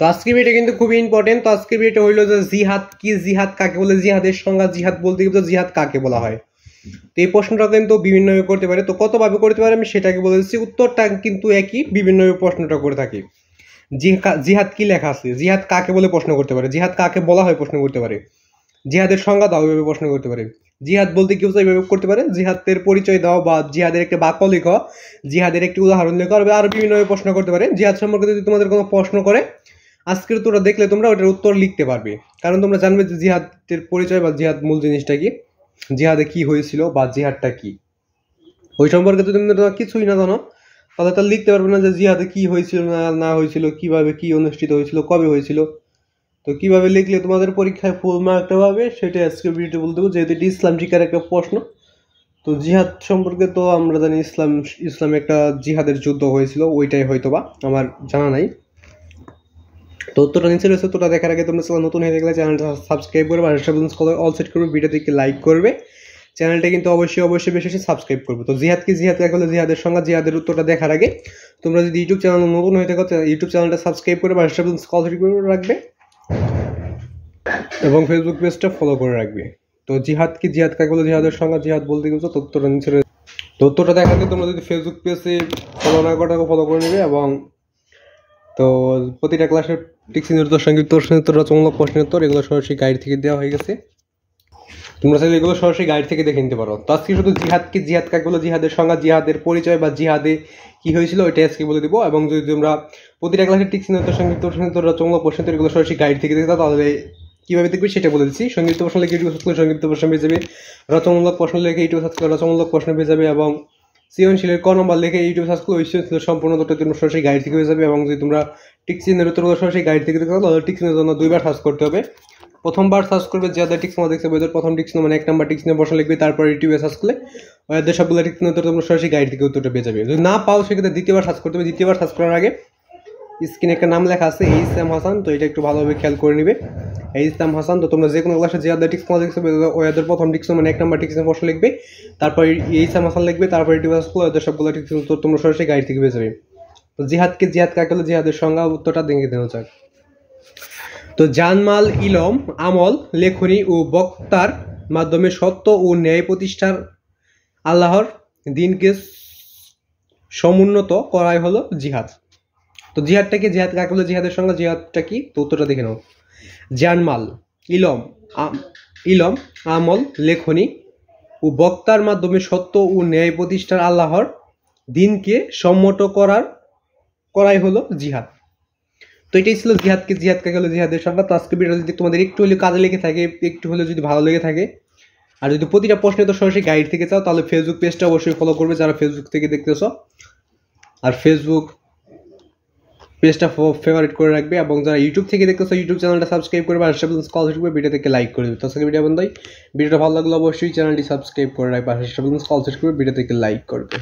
তো আজকের ভিডিও কিন্তু খুবই ইম্পর্টেন্ট তো আজকের ভিডিও হইলো যে জিহাদ কি জিহাদ কাকে বলে জিহাদের সংজ্ঞা জিহাদ বলতে গিয়ে জিহাদ কাকে বলা হয় তো এই প্রশ্নটা কিন্তু বিভিন্নভাবে করতে পারে তো কতভাবে করতে পারে আমি সেটাকে বলে দিচ্ছি উত্তরটা কিন্তু একই বিভিন্নভাবে প্রশ্নটা করে থাকি জিহাদ কি লেখা আছে জিহাদ কাকে বলে প্রশ্ন করতে পারে জিহাদ কাকে বলা হয় প্রশ্ন করতে পারে জিহাদের সংজ্ঞা দাও এভাবে প্রশ্ন করতে পারে জিহাদ বলতে কেউ এইভাবে করতে পারে জিহাদের পরিচয় দাও বা জিহাদের একটা বাক্য লেখো জিহাদের একটি উদাহরণ লেখ আর বিভিন্নভাবে প্রশ্ন করতে পারে জিহাদ সম্পর্কে যদি তোমাদের কোনো প্রশ্ন করে আজকের তোরা দেখলে তোমরা ওটার উত্তর লিখতে পারবে কারণ তোমরা জানবে যে জিহাদের পরিচয় বা জিহাদ মূল জিনিসটা কি জিহাদে কি হয়েছিল বা জিহাদটা কি ওই সম্পর্কে তো তোমরা কিছুই না জানো তাহলে তার লিখতে পারবে না যে জিহাদে কি হয়েছিল না না হয়েছিল কিভাবে কি অনুষ্ঠিত হয়েছিল কবে হয়েছিল তো কিভাবে লিখলে তোমাদের পরীক্ষায় ফুল মার্কটা পাবে সেটা আজকে ভিডিওতে বলতে যেহেতু এটি ইসলাম শিকার একটা প্রশ্ন তো জিহাদ সম্পর্কে তো আমরা জানি ইসলাম ইসলামে একটা জিহাদের যুদ্ধ হয়েছিল ওইটাই হয়তো বা আমার জানা নাই তো উত্তরটা নিচে রয়েছে উত্তরটা দেখার আগে তোমরা সবাই নতুন হয়ে গেলে চ্যানেলটা সাবস্ক্রাইব করবে আর কলার অল সেট করবে ভিডিওটিকে লাইক করবে চ্যানেলটা কিন্তু অবশ্যই অবশ্যই বেশি বেশি সাবস্ক্রাইব করবে তো জিহাদ কি জিহাদ এক হলো জিহাদের সঙ্গে জিহাদের উত্তরটা দেখার আগে তোমরা যদি ইউটিউব চ্যানেল নতুন হয়ে থাকো ইউটিউব চ্যানেলটা সাবস্ক্রাইব করে বা কল সেট করে রাখবে এবং ফেসবুক পেজটা ফলো করে রাখবে তো জিহাদ কি জিহাদ কাকে বলে জিহাদের সঙ্গে জিহাদ বলতে গেছো উত্তরটা নিচে রয়েছে তো তথ্যটা দেখাতে তোমরা যদি ফেসবুক পেজে ফলো না করাটাকে ফলো করে নেবে এবং তো প্রতিটা ক্লাসের টিক্সি নিরুত্তর সংক্ষিপ্ত প্রশ্নোত্তর রচনামূলক প্রশ্নোত্তর এগুলো সরাসরি গাইড থেকে দেওয়া হয়ে গেছে তোমরা চাইলে এগুলো সরাসরি গাইড থেকে দেখে নিতে পারো তো আজকে শুধু জিহাদকে জিহাদ কাকে বলো জিহাদের সংজ্ঞা জিহাদের পরিচয় বা জিহাদে কি হয়েছিল ওইটা আজকে বলে দিব এবং যদি তোমরা প্রতিটা ক্লাসের টিক্সি নিরুত্তর সংক্ষিপ্ত প্রশ্নোত্তর রচনামূলক প্রশ্নোত্তর এগুলো সরাসরি গাইড থেকে দেখে তাহলে কীভাবে দেখবে সেটা বলে দিচ্ছি সংক্ষিপ্ত প্রশ্ন লিখে ইউটিউব সংক্ষিপ্ত প্রশ্ন পেয়ে যাবে রচনামূলক প্রশ্ন লিখে ইউটিউব রচনামূলক প্রশ্ন পেয়ে যাবে এবং সৃজনশীলের ক নম্বর লিখে ইউটিউব সার্চ করলে ছিল সম্পূর্ণ তথ্য তোমরা সরাসরি গাইড থেকে হয়ে যাবে এবং যদি তোমরা টিক্স চিহ্নের উত্তর সরাসরি গাইড থেকে দেখতে তাহলে টিক চিহ্নের জন্য দুইবার সার্চ করতে হবে প্রথমবার সার্চ করবে যে আদার টিক্স দেখতে পাবে প্রথম টিক্স মানে এক নম্বর টিক্স নিয়ে বসে লিখবে তারপর ইউটিউবে সার্চ করলে ওদের সবগুলো টিক্স উত্তর তোমরা সরাসরি গাইড থেকে উত্তরটা পেয়ে যাবে যদি না পাও সেক্ষেত্রে দ্বিতীয়বার সার্চ করতে হবে দ্বিতীয়বার সার্চ করার আগে স্ক্রিনে একটা নাম লেখা আছে এইচ এম হাসান তো এটা একটু ভালোভাবে খেয়াল করে নিবে এই ইসলাম হাসান তো তোমরা যে কোনো ক্লাসে যে আদার টিক্স ক্লাস দেখছো ওই প্রথম টিক্স মানে এক নম্বর টিক্স প্রশ্ন লিখবে তারপর এই ইসলাম হাসান লিখবে তারপর টিপস স্কুল ওদের সবগুলো টিক্স তো তোমরা সরাসরি গাইড থেকে পেয়ে যাবে তো জিহাদকে জিহাদ কাকে হলো জিহাদের সংজ্ঞা উত্তরটা দেখে দেওয়া যাক তো জানমাল ইলম আমল লেখনি ও বক্তার মাধ্যমে সত্য ও ন্যায় প্রতিষ্ঠার আল্লাহর দিনকে সমুন্নত করাই হলো জিহাদ তো জিহাদটাকে জিহাদ কাকে বলে জিহাদের সঙ্গে জিহাদটা কি তো উত্তরটা দেখে নাও জানমাল ইলম ইলম আমল লেখনী ও বক্তার মাধ্যমে সত্য ও ন্যায় প্রতিষ্ঠার আল্লাহর দিনকে সম্মত করার করাই হলো জিহাদ তো এটাই ছিল জিহাদকে জিহাদকে গেল জিহাদের সংখ্যা তো আজকে ভিডিও যদি তোমাদের একটু হলেও কাজে লেগে থাকে একটু হলেও যদি ভালো লেগে থাকে আর যদি প্রতিটা প্রশ্নে তো সরাসরি গাইড থেকে চাও তাহলে ফেসবুক পেজটা অবশ্যই ফলো করবে যারা ফেসবুক থেকে দেখতেছ আর ফেসবুক পেজটা ফেভারিট করে রাখবে এবং যারা ইউটিউব থেকে দেখতেছো ইউটিউব চ্যানেলটা সাবস্ক্রাইব করবে আর সাবলস কল থাকবে ভিডিও থেকে লাইক করে দেবে তো আজকে ভিডিও বন্ধু ভিডিওটা ভালো লাগলে অবশ্যই চ্যানেলটি সাবস্ক্রাইব করে রাখবে আর সাবলস কল থাকবে ভিডিও থেকে লাইক করবে